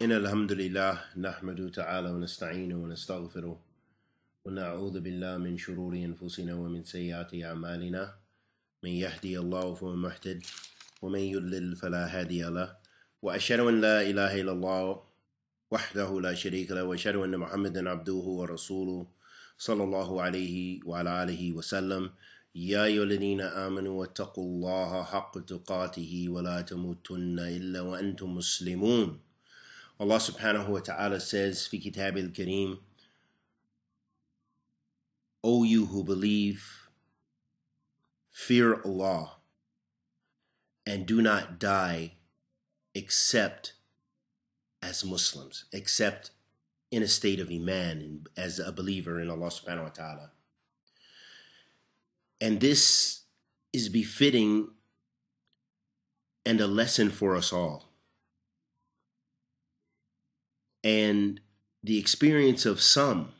إن الحمد لله نحمده تعالى ونستعينه ونستغفره ونعوذ بالله من شرور أنفسنا ومن سيئات أعمالنا من يهدي الله فهو محتد ومن يضلل فلا هادي له وأشهد أن لا إله إلا الله وحده لا شريك له وأشهد أن محمدا عبده ورسوله صلى الله عليه وعلى آله وسلم يا أيها الذين آمنوا واتقوا الله حق تقاته ولا تموتن إلا وأنتم مسلمون Allah subhanahu wa ta'ala says, Fi Kitab al Kareem, O you who believe, fear Allah and do not die except as Muslims, except in a state of Iman as a believer in Allah subhanahu wa ta'ala. And this is befitting and a lesson for us all and the experience of some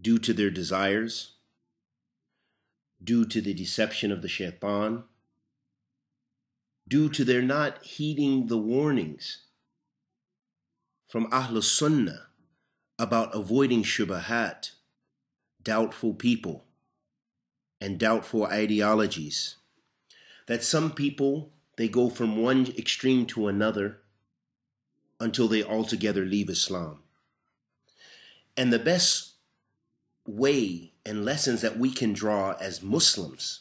due to their desires, due to the deception of the shaitan, due to their not heeding the warnings from Ahl Sunnah about avoiding shubahat, doubtful people, and doubtful ideologies. That some people, they go from one extreme to another until they altogether leave Islam. And the best way and lessons that we can draw as Muslims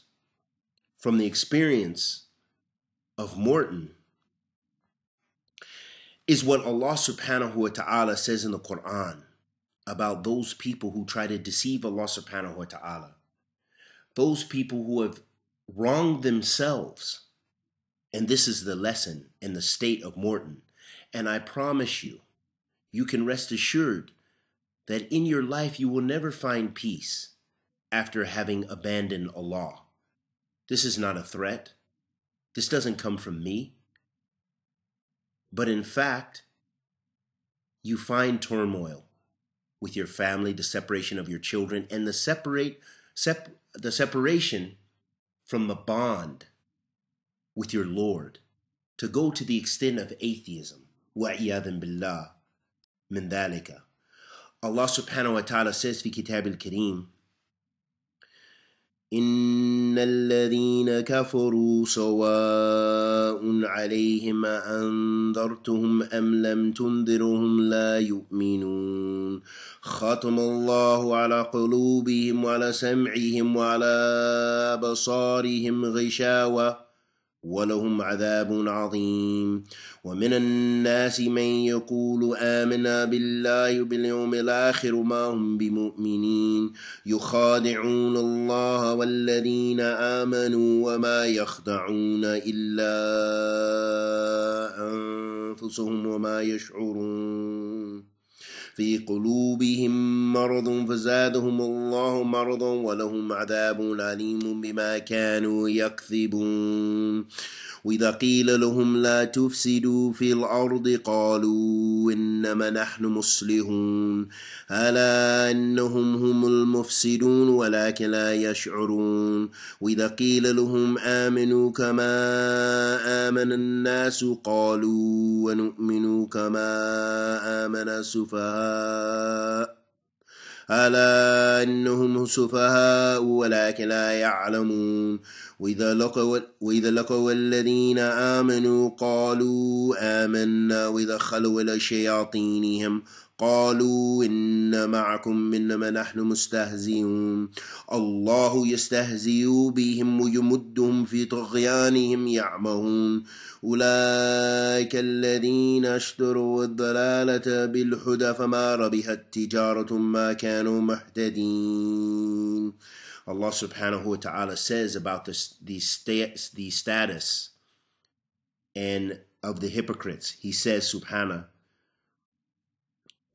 from the experience of Morton is what Allah subhanahu wa ta'ala says in the Quran about those people who try to deceive Allah subhanahu wa ta'ala. Those people who have wronged themselves. And this is the lesson in the state of Morton and I promise you, you can rest assured that in your life you will never find peace after having abandoned Allah. This is not a threat. This doesn't come from me. But in fact, you find turmoil with your family, the separation of your children, and the separate sep- the separation from the bond with your Lord to go to the extent of atheism. وعياذا بالله من ذلك الله سبحانه وتعالى says في كتاب الكريم إن الذين كفروا سواء عليهم أنذرتهم أم لم تنذرهم لا يؤمنون ختم الله على قلوبهم وعلى سمعهم وعلى بصارهم غشاوة ولهم عذاب عظيم ومن الناس من يقول آمنا بالله وباليوم الآخر ما هم بمؤمنين يخادعون الله والذين آمنوا وما يخدعون إلا أنفسهم وما يشعرون في قلوبهم مرض فزادهم الله مرضا ولهم عذاب أليم بما كانوا يكذبون وإذا قيل لهم لا تفسدوا في الأرض قالوا إنما نحن مصلحون ألا إنهم هم المفسدون ولكن لا يشعرون وإذا قيل لهم آمنوا كما آمن الناس قالوا ونؤمن كما آمن السفهاء ألا إنهم سفهاء ولكن لا يعلمون وإذا لقوا, وإذا لقوا الذين آمنوا قالوا آمنا وإذا خلوا إلى شياطينهم قالوا إن معكم إنما نحن مستهزئون الله يستهزئ بهم ويمدهم في طغيانهم يعمهون أولئك الذين اشتروا الضلالة بالهدى فما ربحت تجارة ما كانوا مهتدين Allah subhanahu wa ta'ala says about this, the, sta- the status and of the hypocrites. He says, subhanahu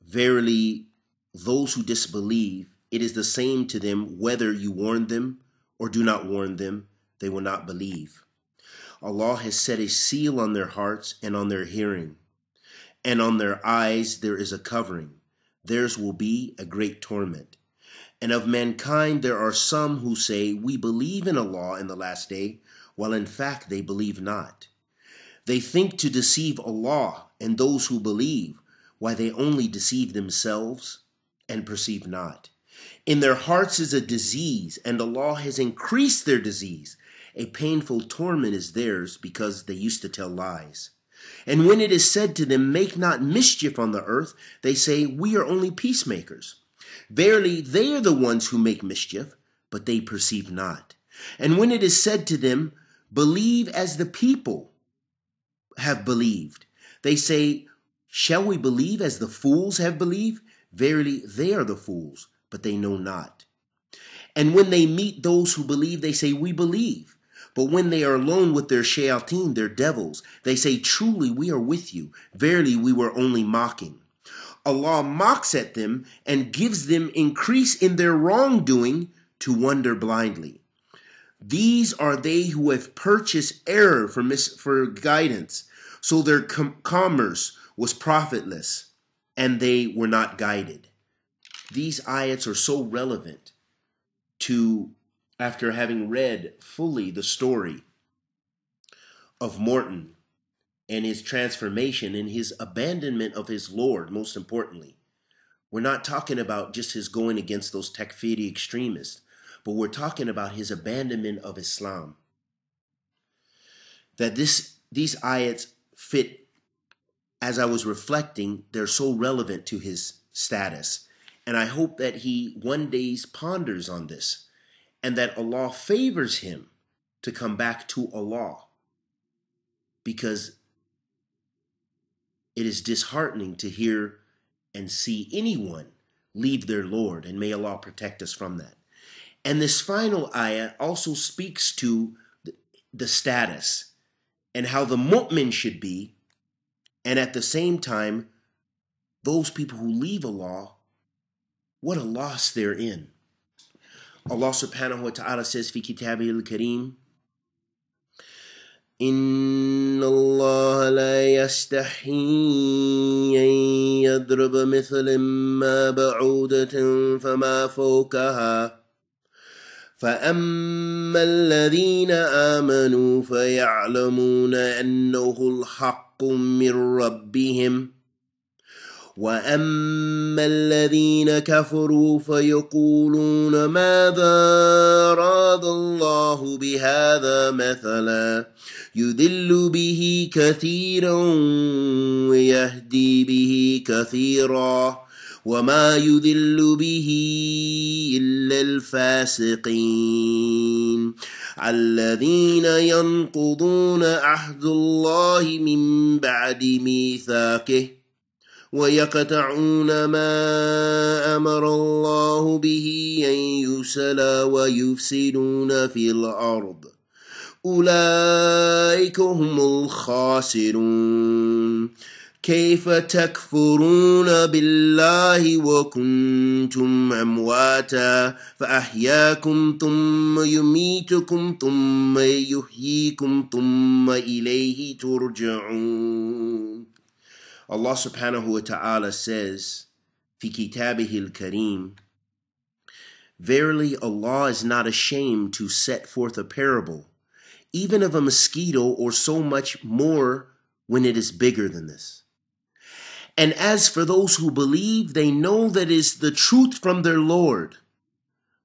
Verily, those who disbelieve, it is the same to them whether you warn them or do not warn them, they will not believe. Allah has set a seal on their hearts and on their hearing, and on their eyes there is a covering. Theirs will be a great torment. And of mankind there are some who say, We believe in Allah in the last day, while in fact they believe not. They think to deceive Allah and those who believe why they only deceive themselves and perceive not. In their hearts is a disease, and the law has increased their disease. A painful torment is theirs because they used to tell lies. And when it is said to them, Make not mischief on the earth, they say, We are only peacemakers. Verily, they are the ones who make mischief, but they perceive not. And when it is said to them, Believe as the people have believed, they say, Shall we believe as the fools have believed? Verily, they are the fools, but they know not. And when they meet those who believe, they say, We believe. But when they are alone with their shayateen, their devils, they say, Truly, we are with you. Verily, we were only mocking. Allah mocks at them and gives them increase in their wrongdoing to wander blindly. These are they who have purchased error for, mis- for guidance, so their com- commerce, was profitless and they were not guided. These ayats are so relevant to, after having read fully the story of Morton and his transformation and his abandonment of his Lord, most importantly. We're not talking about just his going against those takfiri extremists, but we're talking about his abandonment of Islam. That this these ayats fit as I was reflecting, they're so relevant to his status. And I hope that he one day ponders on this and that Allah favors him to come back to Allah because it is disheartening to hear and see anyone leave their Lord, and may Allah protect us from that. And this final ayah also speaks to the status and how the mu'min should be and at the same time, those people who leave Allah, what a loss they're in. Allah subhanahu wa ta'ala says fi kitabihi al-kareem, إن الله لا يستحي أن يضرب مثل ما بعودة فما فوقها فأما الذين آمنوا فيعلمون أنه الحق حق من ربهم واما الذين كفروا فيقولون ماذا اراد الله بهذا مثلا يذل به كثيرا ويهدي به كثيرا وما يذل به الا الفاسقين الذين ينقضون عهد الله من بعد ميثاقه ويقطعون ما أمر الله به أن يسلى ويفسدون في الأرض أولئك هم الخاسرون كيف تكفرون بالله وكنتم امواتا فاحياكم ثم يميتكم ثم يحييكم ثم اليه ترجعون Allah سبحانه وتعالى says في كتابه الكريم Verily Allah is not ashamed to set forth a parable even of a mosquito or so much more when it is bigger than this and as for those who believe, they know that is the truth from their Lord.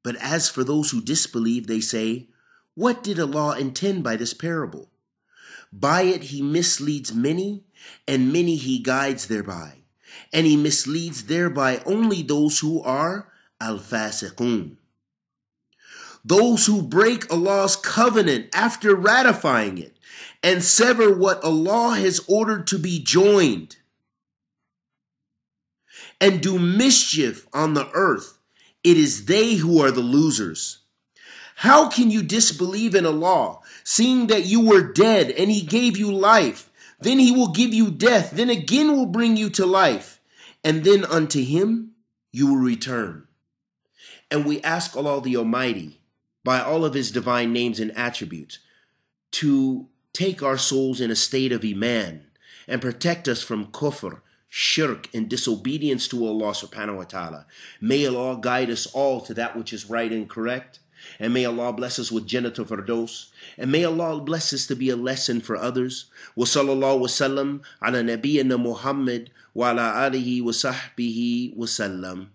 But as for those who disbelieve, they say, What did Allah intend by this parable? By it he misleads many, and many he guides thereby. And he misleads thereby only those who are al-fasiqun. Those who break Allah's covenant after ratifying it and sever what Allah has ordered to be joined and do mischief on the earth, it is they who are the losers. How can you disbelieve in Allah, seeing that you were dead and He gave you life? Then He will give you death, then again will bring you to life, and then unto Him you will return. And we ask Allah the Almighty, by all of His divine names and attributes, to take our souls in a state of Iman and protect us from kufr, shirk and disobedience to Allah subhanahu wa ta'ala. May Allah guide us all to that which is right and correct. And may Allah bless us with Jannah Firdaus. And may Allah bless us to be a lesson for others. Wa sallallahu wasallam ala nabiyyina Muhammad wa ala alihi wa sahbihi wa sallam.